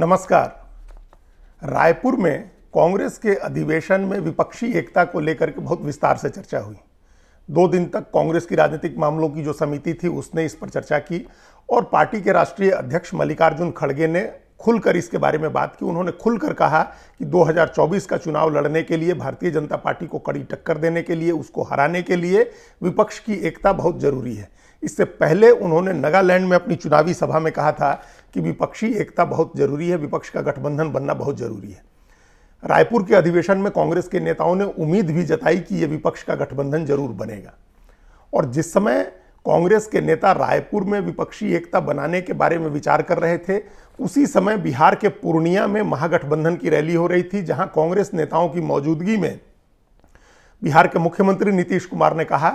नमस्कार रायपुर में कांग्रेस के अधिवेशन में विपक्षी एकता को लेकर के बहुत विस्तार से चर्चा हुई दो दिन तक कांग्रेस की राजनीतिक मामलों की जो समिति थी उसने इस पर चर्चा की और पार्टी के राष्ट्रीय अध्यक्ष मल्लिकार्जुन खड़गे ने खुलकर इसके बारे में बात की उन्होंने खुलकर कहा कि 2024 का चुनाव लड़ने के लिए भारतीय जनता पार्टी को कड़ी टक्कर देने के लिए उसको हराने के लिए विपक्ष की एकता बहुत जरूरी है इससे पहले उन्होंने नागालैंड में अपनी चुनावी सभा में कहा था कि विपक्षी एकता बहुत जरूरी है विपक्ष का गठबंधन बनना बहुत जरूरी है रायपुर के अधिवेशन में कांग्रेस के नेताओं ने उम्मीद भी जताई कि यह विपक्ष का गठबंधन जरूर बनेगा और जिस समय कांग्रेस के नेता रायपुर में विपक्षी एकता बनाने के बारे में विचार कर रहे थे उसी समय बिहार के पूर्णिया में महागठबंधन की रैली हो रही थी जहां कांग्रेस नेताओं की मौजूदगी में बिहार के मुख्यमंत्री नीतीश कुमार ने कहा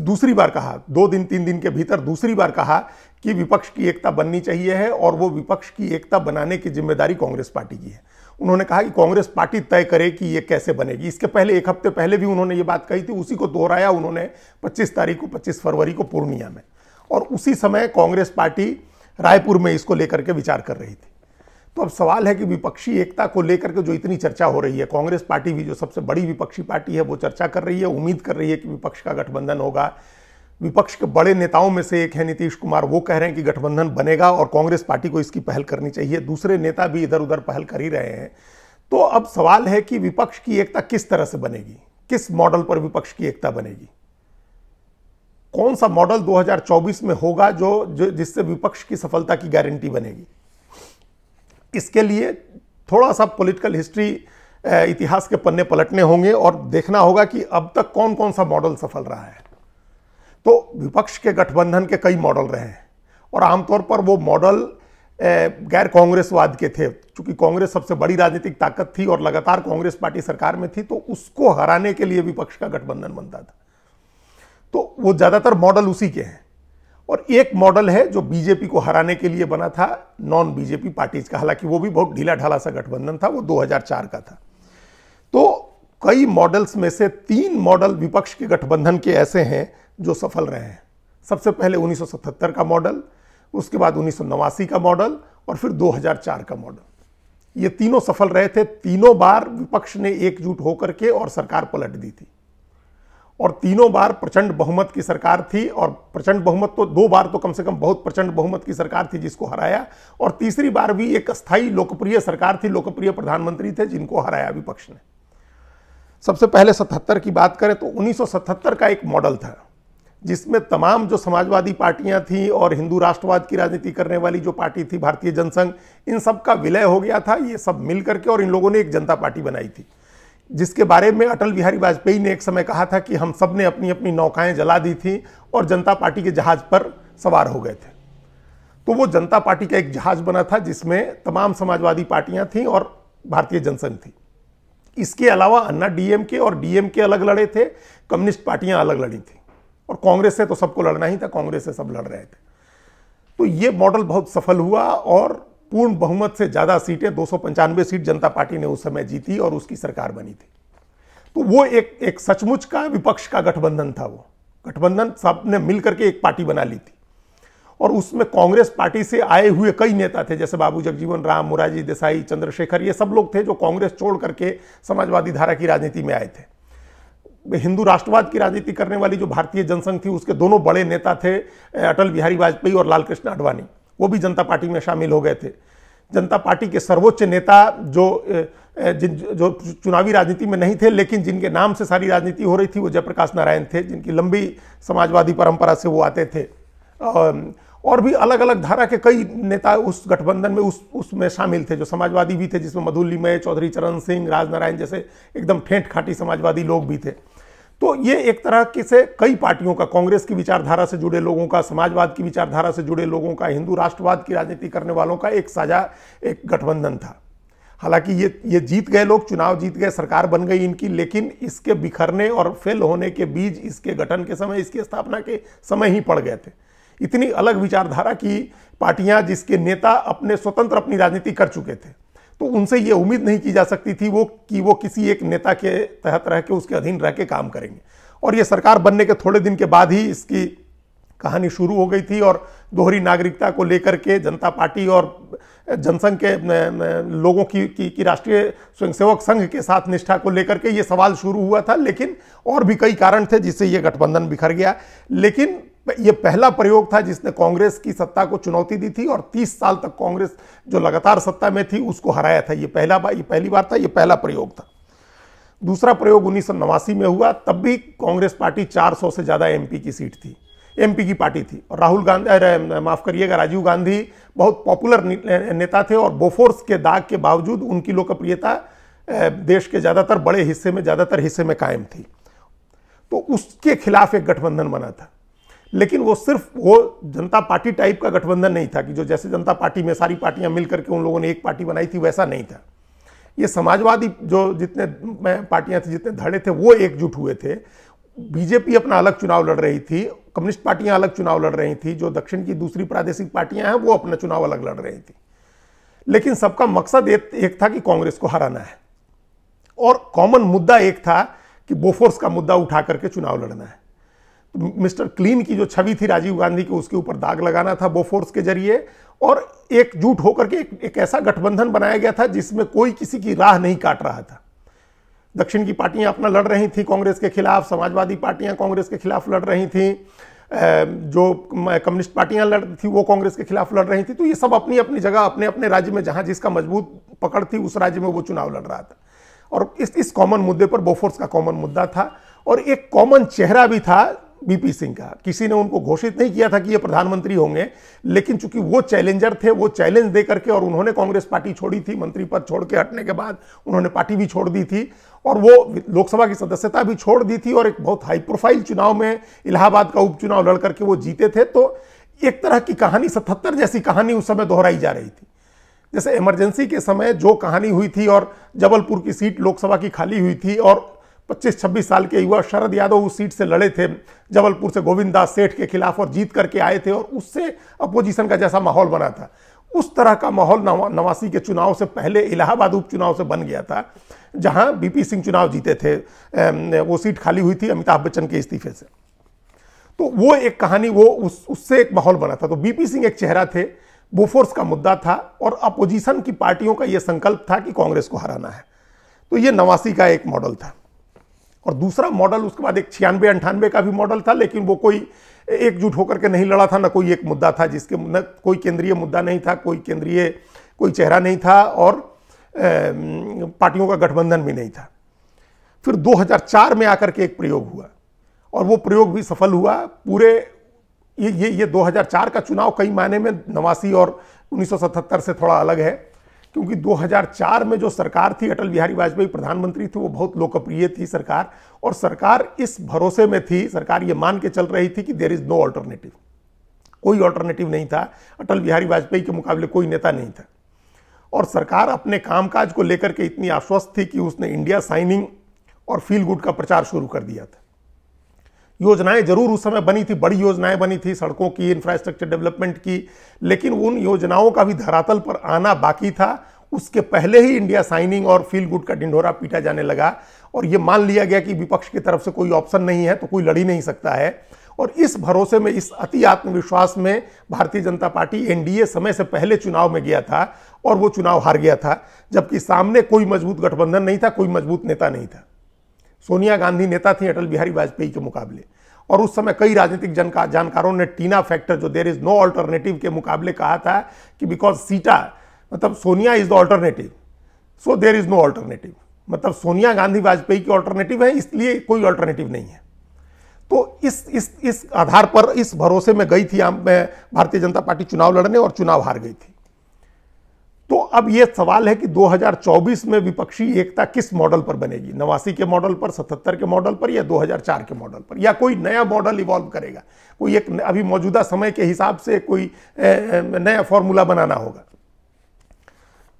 दूसरी बार कहा दो दिन तीन दिन के भीतर दूसरी बार कहा कि विपक्ष की एकता बननी चाहिए है और वो विपक्ष की एकता बनाने की जिम्मेदारी कांग्रेस पार्टी की है उन्होंने कहा कि कांग्रेस पार्टी तय करे कि ये कैसे बनेगी इसके पहले एक हफ्ते पहले भी उन्होंने ये बात कही थी उसी को दोहराया उन्होंने 25 तारीख को 25 फरवरी को पूर्णिया में और उसी समय कांग्रेस पार्टी रायपुर में इसको लेकर के विचार कर रही थी तो अब सवाल है कि विपक्षी एकता को लेकर के जो इतनी चर्चा हो रही है कांग्रेस पार्टी भी जो सबसे बड़ी विपक्षी पार्टी है वो चर्चा कर रही है उम्मीद कर रही है कि विपक्ष का गठबंधन होगा विपक्ष के बड़े नेताओं में से एक है नीतीश कुमार वो कह रहे हैं कि गठबंधन बनेगा और कांग्रेस पार्टी को इसकी पहल करनी चाहिए दूसरे नेता भी इधर उधर पहल कर ही रहे हैं तो अब सवाल है कि विपक्ष की एकता किस तरह से बनेगी किस मॉडल पर विपक्ष की एकता बनेगी कौन सा मॉडल 2024 में होगा जो, जो जिससे विपक्ष की सफलता की गारंटी बनेगी इसके लिए थोड़ा सा पॉलिटिकल हिस्ट्री इतिहास के पन्ने पलटने होंगे और देखना होगा कि अब तक कौन कौन सा मॉडल सफल रहा है तो विपक्ष के गठबंधन के कई मॉडल रहे हैं और आमतौर पर वो मॉडल गैर कांग्रेसवाद के थे क्योंकि कांग्रेस सबसे बड़ी राजनीतिक ताकत थी और लगातार कांग्रेस पार्टी सरकार में थी तो उसको हराने के लिए विपक्ष का गठबंधन बनता था तो वो ज़्यादातर मॉडल उसी के हैं और एक मॉडल है जो बीजेपी को हराने के लिए बना था नॉन बीजेपी पार्टीज का हालांकि वो भी बहुत ढीला ढाला सा गठबंधन था वो 2004 का था तो कई मॉडल्स में से तीन मॉडल विपक्ष के गठबंधन के ऐसे हैं जो सफल रहे हैं सबसे पहले 1977 का मॉडल उसके बाद उन्नीस का मॉडल और फिर 2004 का मॉडल ये तीनों सफल रहे थे तीनों बार विपक्ष ने एकजुट होकर के और सरकार पलट दी थी और तीनों बार प्रचंड बहुमत की सरकार थी और प्रचंड बहुमत तो दो बार तो कम से कम बहुत प्रचंड बहुमत की सरकार थी जिसको हराया और तीसरी बार भी एक स्थायी लोकप्रिय सरकार थी लोकप्रिय प्रधानमंत्री थे जिनको हराया विपक्ष ने सबसे पहले 77 की बात करें तो 1977 का एक मॉडल था जिसमें तमाम जो समाजवादी पार्टियां थीं और हिंदू राष्ट्रवाद की राजनीति करने वाली जो पार्टी थी भारतीय जनसंघ इन सब का विलय हो गया था ये सब मिल करके और इन लोगों ने एक जनता पार्टी बनाई थी जिसके बारे में अटल बिहारी वाजपेयी ने एक समय कहा था कि हम सब ने अपनी अपनी नौकाएं जला दी थी और जनता पार्टी के जहाज पर सवार हो गए थे तो वो जनता पार्टी का एक जहाज बना था जिसमें तमाम समाजवादी पार्टियां थीं और भारतीय जनसंघ थी इसके अलावा अन्ना के और के अलग लड़े थे कम्युनिस्ट पार्टियां अलग लड़ी थी और कांग्रेस से तो सबको लड़ना ही था कांग्रेस से सब लड़ रहे थे तो ये मॉडल बहुत सफल हुआ और पूर्ण बहुमत से ज़्यादा सीटें दो सीट जनता पार्टी ने उस समय जीती और उसकी सरकार बनी थी तो वो एक एक सचमुच का विपक्ष का गठबंधन था वो गठबंधन सब ने मिल करके एक पार्टी बना ली थी और उसमें कांग्रेस पार्टी से आए हुए कई नेता थे जैसे बाबू जगजीवन राम मुरारजी देसाई चंद्रशेखर ये सब लोग थे जो कांग्रेस छोड़ करके समाजवादी धारा की राजनीति में आए थे हिंदू राष्ट्रवाद की राजनीति करने वाली जो भारतीय जनसंघ थी उसके दोनों बड़े नेता थे अटल बिहारी वाजपेयी और लालकृष्ण आडवाणी वो भी जनता पार्टी में शामिल हो गए थे जनता पार्टी के सर्वोच्च नेता जो जिन जो चुनावी राजनीति में नहीं थे लेकिन जिनके नाम से सारी राजनीति हो रही थी वो जयप्रकाश नारायण थे जिनकी लंबी समाजवादी परंपरा से वो आते थे और भी अलग अलग धारा के कई नेता उस गठबंधन में उस उसमें शामिल थे जो समाजवादी भी थे जिसमें मधुली मय चौधरी चरण सिंह राजनारायण जैसे एकदम ठेंठ खाटी समाजवादी लोग भी थे तो ये एक तरह की से कई पार्टियों का कांग्रेस की विचारधारा से जुड़े लोगों का समाजवाद की विचारधारा से जुड़े लोगों का हिंदू राष्ट्रवाद की राजनीति करने वालों का एक साझा एक गठबंधन था हालांकि ये ये जीत गए लोग चुनाव जीत गए सरकार बन गई इनकी लेकिन इसके बिखरने और फेल होने के बीज इसके गठन के समय इसकी स्थापना के समय ही पड़ गए थे इतनी अलग विचारधारा की पार्टियां जिसके नेता अपने स्वतंत्र अपनी राजनीति कर चुके थे तो उनसे ये उम्मीद नहीं की जा सकती थी वो कि वो किसी एक नेता के तहत रह के उसके अधीन रह के काम करेंगे और ये सरकार बनने के थोड़े दिन के बाद ही इसकी कहानी शुरू हो गई थी और दोहरी नागरिकता को लेकर के जनता पार्टी और जनसंघ के लोगों की की, की राष्ट्रीय स्वयंसेवक संघ के साथ निष्ठा को लेकर के ये सवाल शुरू हुआ था लेकिन और भी कई कारण थे जिससे ये गठबंधन बिखर गया लेकिन ये पहला प्रयोग था जिसने कांग्रेस की सत्ता को चुनौती दी थी और 30 साल तक कांग्रेस जो लगातार सत्ता में थी उसको हराया था ये पहला बार ये पहली बार था ये पहला प्रयोग था दूसरा प्रयोग उन्नीस में हुआ तब भी कांग्रेस पार्टी 400 से ज़्यादा एमपी की सीट थी एमपी की पार्टी थी और राहुल गांधी माफ़ करिएगा राजीव गांधी बहुत पॉपुलर नेता थे और बोफोर्स के दाग के बावजूद उनकी लोकप्रियता देश के ज़्यादातर बड़े हिस्से में ज़्यादातर हिस्से में कायम थी तो उसके खिलाफ एक गठबंधन बना था लेकिन वो सिर्फ वो जनता पार्टी टाइप का गठबंधन नहीं था कि जो जैसे जनता पार्टी में सारी पार्टियां मिल करके उन लोगों ने एक पार्टी बनाई थी वैसा नहीं था ये समाजवादी जो जितने पार्टियां थी जितने धड़े थे वो एकजुट हुए थे बीजेपी अपना अलग चुनाव लड़ रही थी कम्युनिस्ट पार्टियां अलग चुनाव लड़ रही थी जो दक्षिण की दूसरी प्रादेशिक पार्टियां हैं वो अपना चुनाव अलग लड़ रही थी लेकिन सबका मकसद एक था कि कांग्रेस को हराना है और कॉमन मुद्दा एक था कि बोफोर्स का मुद्दा उठा करके चुनाव लड़ना है मिस्टर क्लीन की जो छवि थी राजीव गांधी की उसके ऊपर दाग लगाना था बोफोर्स के जरिए और एकजुट होकर के एक, एक ऐसा गठबंधन बनाया गया था जिसमें कोई किसी की राह नहीं काट रहा था दक्षिण की पार्टियां अपना लड़ रही थी कांग्रेस के खिलाफ समाजवादी पार्टियां कांग्रेस के खिलाफ लड़ रही थी जो कम्युनिस्ट पार्टियां लड़ थी वो कांग्रेस के खिलाफ लड़ रही थी तो ये सब अपनी अपनी जगह अपने अपने राज्य में जहां जिसका मजबूत पकड़ थी उस राज्य में वो चुनाव लड़ रहा था और इस इस कॉमन मुद्दे पर बोफोर्स का कॉमन मुद्दा था और एक कॉमन चेहरा भी था बीपी सिंह का किसी ने उनको घोषित नहीं किया था कि ये प्रधानमंत्री होंगे लेकिन चूंकि वो चैलेंजर थे वो चैलेंज दे करके और उन्होंने कांग्रेस पार्टी छोड़ी थी मंत्री पद छोड़ के हटने के बाद उन्होंने पार्टी भी छोड़ दी थी और वो लोकसभा की सदस्यता भी छोड़ दी थी और एक बहुत हाई प्रोफाइल चुनाव में इलाहाबाद का उपचुनाव लड़ करके वो जीते थे तो एक तरह की कहानी सतहत्तर जैसी कहानी उस समय दोहराई जा रही थी जैसे इमरजेंसी के समय जो कहानी हुई थी और जबलपुर की सीट लोकसभा की खाली हुई थी और पच्चीस छब्बीस साल के युवा शरद यादव उस सीट से लड़े थे जबलपुर से गोविंद दास सेठ के खिलाफ और जीत करके आए थे और उससे अपोजिशन का जैसा माहौल बना था उस तरह का माहौल नवा नवासी के चुनाव से पहले इलाहाबाद उपचुनाव से बन गया था जहां बीपी सिंह चुनाव जीते थे वो सीट खाली हुई थी अमिताभ बच्चन के इस्तीफे से तो वो एक कहानी वो उस उससे एक माहौल बना था तो बीपी सिंह एक चेहरा थे बोफोर्स का मुद्दा था और अपोजिशन की पार्टियों का ये संकल्प था कि कांग्रेस को हराना है तो ये नवासी का एक मॉडल था और दूसरा मॉडल उसके बाद एक छियानवे अंठानवे का भी मॉडल था लेकिन वो कोई एकजुट होकर के नहीं लड़ा था ना कोई एक मुद्दा था जिसके न कोई केंद्रीय मुद्दा नहीं था कोई केंद्रीय कोई चेहरा नहीं था और पार्टियों का गठबंधन भी नहीं था फिर 2004 में आकर के एक प्रयोग हुआ और वो प्रयोग भी सफल हुआ पूरे ये ये ये 2004 का चुनाव कई मायने में नवासी और 1977 से थोड़ा अलग है क्योंकि 2004 में जो सरकार थी अटल बिहारी वाजपेयी प्रधानमंत्री थे वो बहुत लोकप्रिय थी सरकार और सरकार इस भरोसे में थी सरकार ये मान के चल रही थी कि देर इज़ नो ऑल्टरनेटिव कोई ऑल्टरनेटिव नहीं था अटल बिहारी वाजपेयी के मुकाबले कोई नेता नहीं था और सरकार अपने कामकाज को लेकर के इतनी आश्वस्त थी कि उसने इंडिया साइनिंग और फील गुड का प्रचार शुरू कर दिया था योजनाएं जरूर उस समय बनी थी बड़ी योजनाएं बनी थी सड़कों की इंफ्रास्ट्रक्चर डेवलपमेंट की लेकिन उन योजनाओं का भी धरातल पर आना बाकी था उसके पहले ही इंडिया साइनिंग और फील गुड का ढिंढोरा पीटा जाने लगा और ये मान लिया गया कि विपक्ष की तरफ से कोई ऑप्शन नहीं है तो कोई लड़ ही नहीं सकता है और इस भरोसे में इस अति आत्मविश्वास में भारतीय जनता पार्टी एनडीए समय से पहले चुनाव में गया था और वो चुनाव हार गया था जबकि सामने कोई मजबूत गठबंधन नहीं था कोई मजबूत नेता नहीं था सोनिया गांधी नेता थी अटल बिहारी वाजपेयी के मुकाबले और उस समय कई राजनीतिक जनका जानकारों ने टीना फैक्टर जो देर इज़ नो ऑल्टरनेटिव के मुकाबले कहा था कि बिकॉज सीटा मतलब Sonia is the alternative so there is no alternative मतलब सोनिया गांधी वाजपेयी की ऑल्टरनेटिव है इसलिए कोई ऑल्टरनेटिव नहीं है तो इस इस इस आधार पर इस भरोसे में गई थी भारतीय जनता पार्टी चुनाव लड़ने और चुनाव हार गई थी तो अब ये सवाल है कि 2024 में विपक्षी एकता किस मॉडल पर बनेगी नवासी के मॉडल पर 77 के मॉडल पर या 2004 के मॉडल पर या कोई नया मॉडल इवॉल्व करेगा कोई एक अभी मौजूदा समय के हिसाब से कोई नया फॉर्मूला बनाना होगा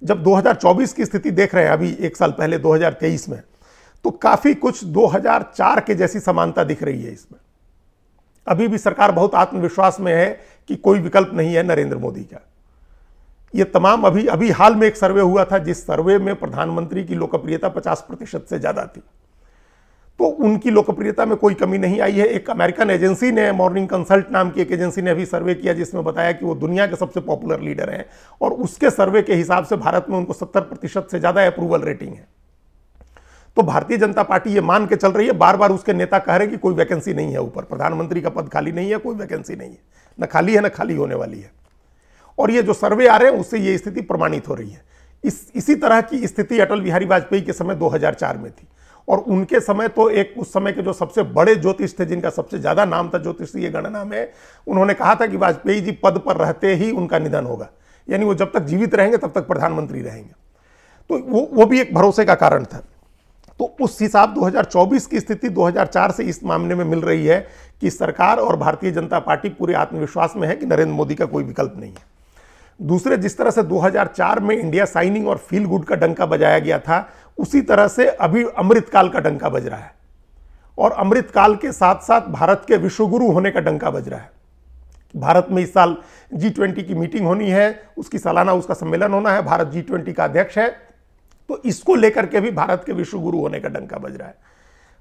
जब 2024 की स्थिति देख रहे हैं अभी एक साल पहले 2023 में तो काफ़ी कुछ 2004 के जैसी समानता दिख रही है इसमें अभी भी सरकार बहुत आत्मविश्वास में है कि कोई विकल्प नहीं है नरेंद्र मोदी का ये तमाम अभी अभी हाल में एक सर्वे हुआ था जिस सर्वे में प्रधानमंत्री की लोकप्रियता 50 प्रतिशत से ज़्यादा थी तो उनकी लोकप्रियता में कोई कमी नहीं आई है एक अमेरिकन एजेंसी ने मॉर्निंग कंसल्ट नाम की एक एजेंसी ने अभी सर्वे किया जिसमें बताया कि वो दुनिया के सबसे पॉपुलर लीडर हैं और उसके सर्वे के हिसाब से भारत में उनको सत्तर प्रतिशत से ज़्यादा अप्रूवल रेटिंग है तो भारतीय जनता पार्टी ये मान के चल रही है बार बार उसके नेता कह रहे हैं कि कोई वैकेंसी नहीं है ऊपर प्रधानमंत्री का पद खाली नहीं है कोई वैकेंसी नहीं है न खाली है न खाली होने वाली है और ये जो सर्वे आ रहे हैं उससे ये स्थिति प्रमाणित हो रही है इस इसी तरह की स्थिति अटल बिहारी वाजपेयी के समय 2004 में थी और उनके समय तो एक उस समय के जो सबसे बड़े ज्योतिष थे जिनका सबसे ज़्यादा नाम था ज्योतिषीय गणना में उन्होंने कहा था कि वाजपेयी जी पद पर रहते ही उनका निधन होगा यानी वो जब तक जीवित रहेंगे तब तक प्रधानमंत्री रहेंगे तो वो वो भी एक भरोसे का कारण था तो उस हिसाब 2024 की स्थिति 2004 से इस मामले में मिल रही है कि सरकार और भारतीय जनता पार्टी पूरे आत्मविश्वास में है कि नरेंद्र मोदी का कोई विकल्प नहीं है दूसरे जिस तरह से 2004 में इंडिया साइनिंग और फील गुड का डंका बजाया गया था उसी तरह से अभी अमृतकाल का डंका बज रहा है और अमृतकाल के साथ साथ भारत के विश्वगुरु होने का डंका बज रहा है भारत में इस साल जी ट्वेंटी की मीटिंग होनी है उसकी सालाना उसका सम्मेलन होना है भारत जी ट्वेंटी का अध्यक्ष है तो इसको लेकर के भी भारत के विश्वगुरु होने का डंका बज रहा है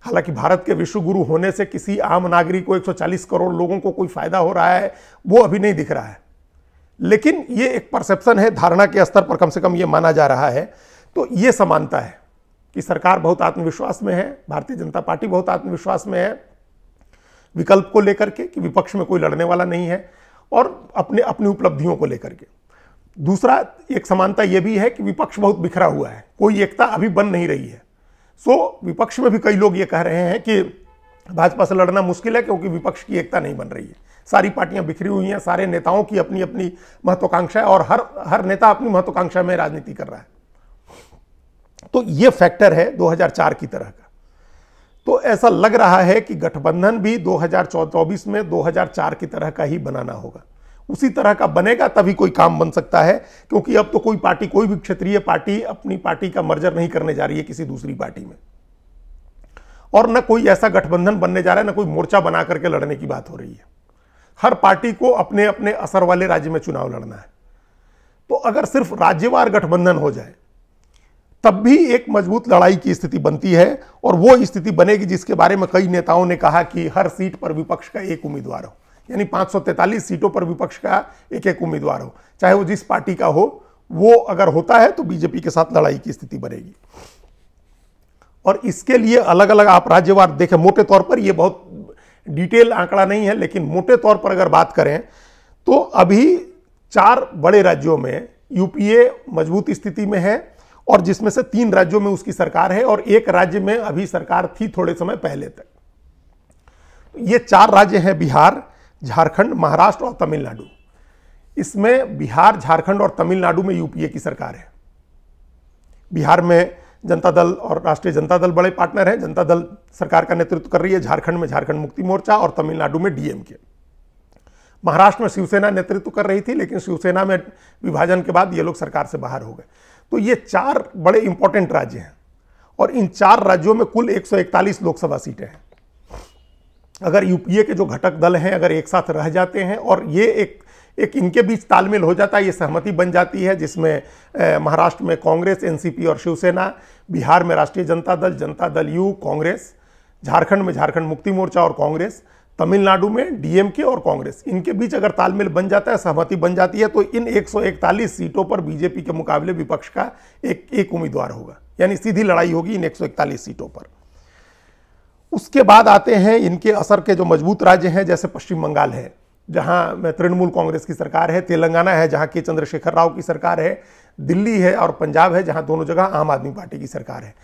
हालांकि भारत के विश्वगुरु होने से किसी आम नागरिक को 140 करोड़ लोगों को कोई फायदा हो रहा है वो अभी नहीं दिख रहा है लेकिन ये एक परसेप्शन है धारणा के स्तर पर कम से कम ये माना जा रहा है तो ये समानता है कि सरकार बहुत आत्मविश्वास में है भारतीय जनता पार्टी बहुत आत्मविश्वास में है विकल्प को लेकर के कि विपक्ष में कोई लड़ने वाला नहीं है और अपने अपनी उपलब्धियों को लेकर के दूसरा एक समानता यह भी है कि विपक्ष बहुत बिखरा हुआ है कोई एकता अभी बन नहीं रही है सो विपक्ष में भी कई लोग ये कह रहे हैं कि भाजपा से लड़ना मुश्किल है क्योंकि विपक्ष की एकता नहीं बन रही है सारी पार्टियां बिखरी हुई हैं सारे नेताओं की अपनी अपनी महत्वाकांक्षा है और हर हर नेता अपनी महत्वाकांक्षा में राजनीति कर रहा है तो ये फैक्टर है 2004 की तरह का तो ऐसा लग रहा है कि गठबंधन भी 2024 में दो की तरह का ही बनाना होगा उसी तरह का बनेगा तभी कोई काम बन सकता है क्योंकि अब तो कोई पार्टी कोई भी क्षेत्रीय पार्टी अपनी पार्टी का मर्जर नहीं करने जा रही है किसी दूसरी पार्टी में और न कोई ऐसा गठबंधन बनने जा रहा है न कोई मोर्चा बना करके लड़ने की बात हो रही है हर पार्टी को अपने अपने असर वाले राज्य में चुनाव लड़ना है तो अगर सिर्फ राज्यवार गठबंधन हो जाए तब भी एक मजबूत लड़ाई की स्थिति बनती है और वो स्थिति बनेगी जिसके बारे में कई नेताओं ने कहा कि हर सीट पर विपक्ष का एक उम्मीदवार हो यानी पांच सीटों पर विपक्ष का एक एक उम्मीदवार हो चाहे वो जिस पार्टी का हो वो अगर होता है तो बीजेपी के साथ लड़ाई की स्थिति बनेगी और इसके लिए अलग अलग आप राज्यवार देखें मोटे तौर पर ये बहुत डिटेल आंकड़ा नहीं है लेकिन मोटे तौर पर अगर बात करें तो अभी चार बड़े राज्यों में यूपीए मजबूत स्थिति में है और जिसमें से तीन राज्यों में उसकी सरकार है और एक राज्य में अभी सरकार थी थोड़े समय पहले तक ये चार राज्य हैं बिहार झारखंड महाराष्ट्र और तमिलनाडु इसमें बिहार झारखंड और तमिलनाडु में यूपीए की सरकार है बिहार में जनता दल और राष्ट्रीय जनता दल बड़े पार्टनर हैं जनता दल सरकार का नेतृत्व कर रही है झारखंड में झारखंड मुक्ति मोर्चा और तमिलनाडु में डीएमके महाराष्ट्र में शिवसेना नेतृत्व कर रही थी लेकिन शिवसेना में विभाजन के बाद ये लोग सरकार से बाहर हो गए तो ये चार बड़े इंपॉर्टेंट राज्य हैं और इन चार राज्यों में कुल एक लोकसभा सीटें हैं अगर यूपीए के जो घटक दल हैं अगर एक साथ रह जाते हैं और ये एक एक इनके बीच तालमेल हो जाता है ये सहमति बन जाती है जिसमें महाराष्ट्र में कांग्रेस एनसीपी और शिवसेना बिहार में राष्ट्रीय जनता दल जनता दल यू कांग्रेस झारखंड में झारखंड मुक्ति मोर्चा और कांग्रेस तमिलनाडु में डीएमके और कांग्रेस इनके बीच अगर तालमेल बन जाता है सहमति बन जाती है तो इन 141 सीटों पर बीजेपी के मुकाबले विपक्ष का एक एक उम्मीदवार होगा यानी सीधी लड़ाई होगी इन 141 सीटों पर उसके बाद आते हैं इनके असर के जो मजबूत राज्य हैं जैसे पश्चिम बंगाल है जहां तृणमूल कांग्रेस की सरकार है तेलंगाना है जहां के चंद्रशेखर राव की सरकार है दिल्ली है और पंजाब है जहां दोनों जगह आम आदमी पार्टी की सरकार है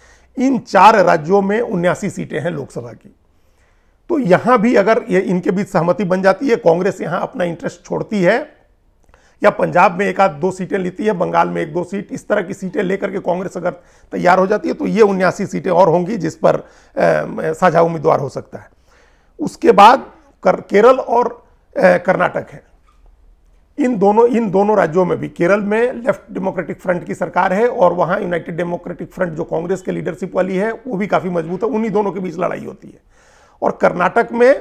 इन चार राज्यों में उन्यासी सीटें हैं लोकसभा की तो यहां भी अगर ये इनके बीच सहमति बन जाती है कांग्रेस यहां अपना इंटरेस्ट छोड़ती है या पंजाब में एक आध दो सीटें लेती है बंगाल में एक दो सीट इस तरह की सीटें लेकर के कांग्रेस अगर तैयार हो जाती है तो ये उन्यासी सीटें और होंगी जिस पर साझा उम्मीदवार हो सकता है उसके बाद कर केरल और कर्नाटक है इन दोनों इन दोनों राज्यों में भी केरल में लेफ्ट डेमोक्रेटिक फ्रंट की सरकार है और वहाँ यूनाइटेड डेमोक्रेटिक फ्रंट जो कांग्रेस के लीडरशिप वाली है वो भी काफ़ी मजबूत है उन्हीं दोनों के बीच लड़ाई होती है और कर्नाटक में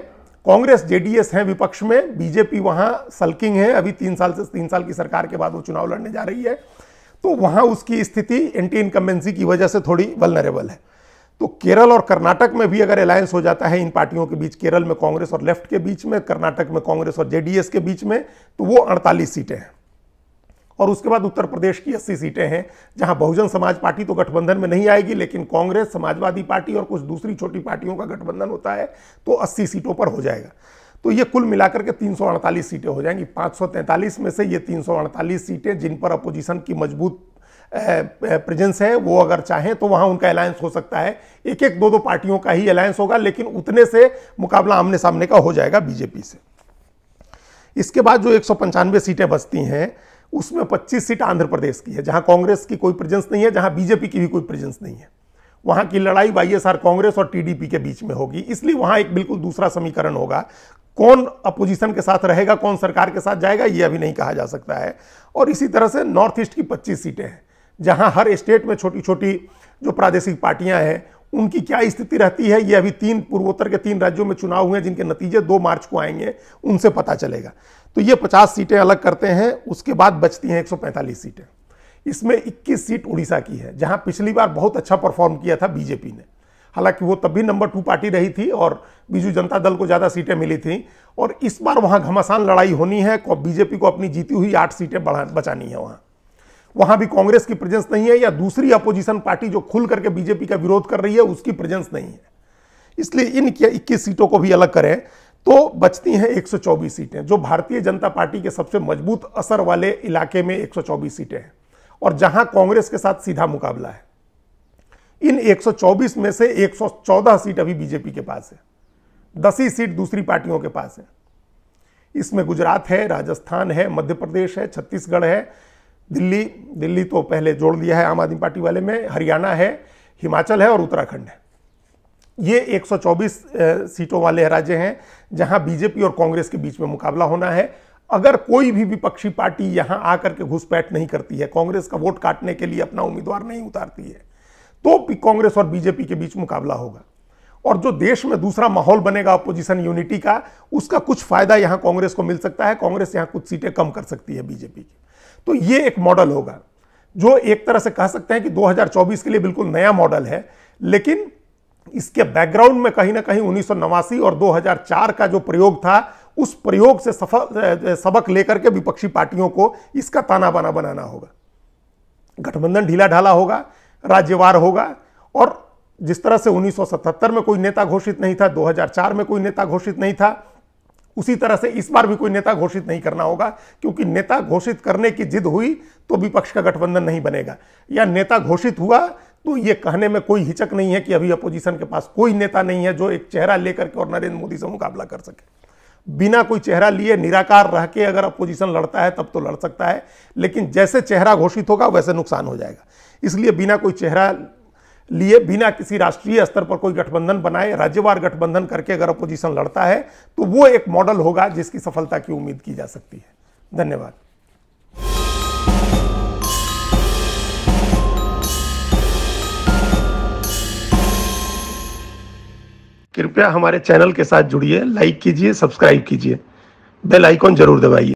कांग्रेस जेडीएस हैं विपक्ष में बीजेपी वहाँ सल्किंग है अभी तीन साल से तीन साल की सरकार के बाद वो चुनाव लड़ने जा रही है तो वहाँ उसकी स्थिति एंटी इनकम्बेंसी की वजह से थोड़ी वलनरेबल है तो केरल और कर्नाटक में भी अगर अलायंस हो जाता है इन पार्टियों के बीच केरल में कांग्रेस और लेफ्ट के बीच में कर्नाटक में कांग्रेस और जेडीएस के बीच में तो वो अड़तालीस सीटें हैं और उसके बाद उत्तर प्रदेश की अस्सी सीटें हैं जहां बहुजन समाज पार्टी तो गठबंधन में नहीं आएगी लेकिन कांग्रेस समाजवादी पार्टी और कुछ दूसरी छोटी पार्टियों का गठबंधन होता है तो अस्सी सीटों पर हो जाएगा तो ये कुल मिलाकर के 348 सीटें हो जाएंगी 543 में से ये 348 सीटें जिन पर अपोजिशन की मजबूत प्रेजेंस है वो अगर चाहें तो वहाँ उनका अलायंस हो सकता है एक एक दो दो पार्टियों का ही अलायंस होगा लेकिन उतने से मुकाबला आमने सामने का हो जाएगा बीजेपी से इसके बाद जो एक सीटें बचती हैं उसमें 25 सीट आंध्र प्रदेश की है जहां कांग्रेस की कोई प्रेजेंस नहीं है जहां बीजेपी की भी कोई प्रेजेंस नहीं है वहां की लड़ाई वाईएसआर कांग्रेस और टीडीपी के बीच में होगी इसलिए वहां एक बिल्कुल दूसरा समीकरण होगा कौन अपोजिशन के साथ रहेगा कौन सरकार के साथ जाएगा ये अभी नहीं कहा जा सकता है और इसी तरह से नॉर्थ ईस्ट की 25 सीटें हैं जहां हर स्टेट में छोटी छोटी जो प्रादेशिक पार्टियां हैं उनकी क्या स्थिति रहती है ये अभी तीन पूर्वोत्तर के तीन राज्यों में चुनाव हुए हैं जिनके नतीजे दो मार्च को आएंगे उनसे पता चलेगा तो ये पचास सीटें अलग करते हैं उसके बाद बचती हैं एक सीटें इसमें 21 सीट उड़ीसा की है जहां पिछली बार बहुत अच्छा परफॉर्म किया था बीजेपी ने हालांकि वो तब भी नंबर टू पार्टी रही थी और बीजू जनता दल को ज़्यादा सीटें मिली थी और इस बार वहाँ घमासान लड़ाई होनी है बीजेपी को अपनी जीती हुई आठ सीटें बढ़ा बचानी है वहाँ वहां भी कांग्रेस की प्रेजेंस नहीं है या दूसरी अपोजिशन पार्टी जो खुल करके बीजेपी का विरोध कर रही है उसकी प्रेजेंस नहीं है इसलिए इन इक्कीस सीटों को भी अलग करें तो बचती हैं 124 सीटें जो भारतीय जनता पार्टी के सबसे मजबूत असर वाले इलाके में 124 सीटें हैं और जहां कांग्रेस के साथ सीधा मुकाबला है इन 124 में से 114 सीट अभी बीजेपी के पास है दस ही सीट दूसरी पार्टियों के पास है इसमें गुजरात है राजस्थान है मध्य प्रदेश है छत्तीसगढ़ है दिल्ली दिल्ली तो पहले जोड़ दिया है आम आदमी पार्टी वाले में हरियाणा है हिमाचल है और उत्तराखंड है ये 124 सीटों वाले राज्य हैं जहां बीजेपी और कांग्रेस के बीच में मुकाबला होना है अगर कोई भी विपक्षी पार्टी यहां आकर के घुसपैठ नहीं करती है कांग्रेस का वोट काटने के लिए अपना उम्मीदवार नहीं उतारती है तो कांग्रेस और बीजेपी के बीच मुकाबला होगा और जो देश में दूसरा माहौल बनेगा अपोजिशन यूनिटी का उसका कुछ फायदा यहां कांग्रेस को मिल सकता है कांग्रेस यहां कुछ सीटें कम कर सकती है बीजेपी की तो ये एक मॉडल होगा जो एक तरह से कह सकते हैं कि 2024 के लिए बिल्कुल नया मॉडल है लेकिन इसके बैकग्राउंड में कहीं ना कहीं उन्नीस और 2004 का जो प्रयोग था उस प्रयोग से सफल सबक लेकर के विपक्षी पार्टियों को इसका ताना बाना बनाना होगा गठबंधन ढीला ढाला होगा राज्यवार होगा और जिस तरह से 1977 में कोई नेता घोषित नहीं था 2004 में कोई नेता घोषित नहीं था उसी तरह से इस बार भी कोई नेता घोषित नहीं करना होगा क्योंकि नेता घोषित करने की जिद हुई तो विपक्ष का गठबंधन नहीं बनेगा या नेता घोषित हुआ तो ये कहने में कोई हिचक नहीं है कि अभी अपोजिशन के पास कोई नेता नहीं है जो एक चेहरा लेकर के और नरेंद्र मोदी से मुकाबला कर सके बिना कोई चेहरा लिए निराकार रह के अगर अपोजिशन लड़ता है तब तो लड़ सकता है लेकिन जैसे चेहरा घोषित होगा वैसे नुकसान हो जाएगा इसलिए बिना कोई चेहरा लिए बिना किसी राष्ट्रीय स्तर पर कोई गठबंधन बनाए राज्यवार गठबंधन करके अगर अपोजिशन लड़ता है तो वो एक मॉडल होगा जिसकी सफलता की उम्मीद की जा सकती है धन्यवाद कृपया हमारे चैनल के साथ जुड़िए लाइक कीजिए सब्सक्राइब कीजिए बेल आइकॉन जरूर दबाइए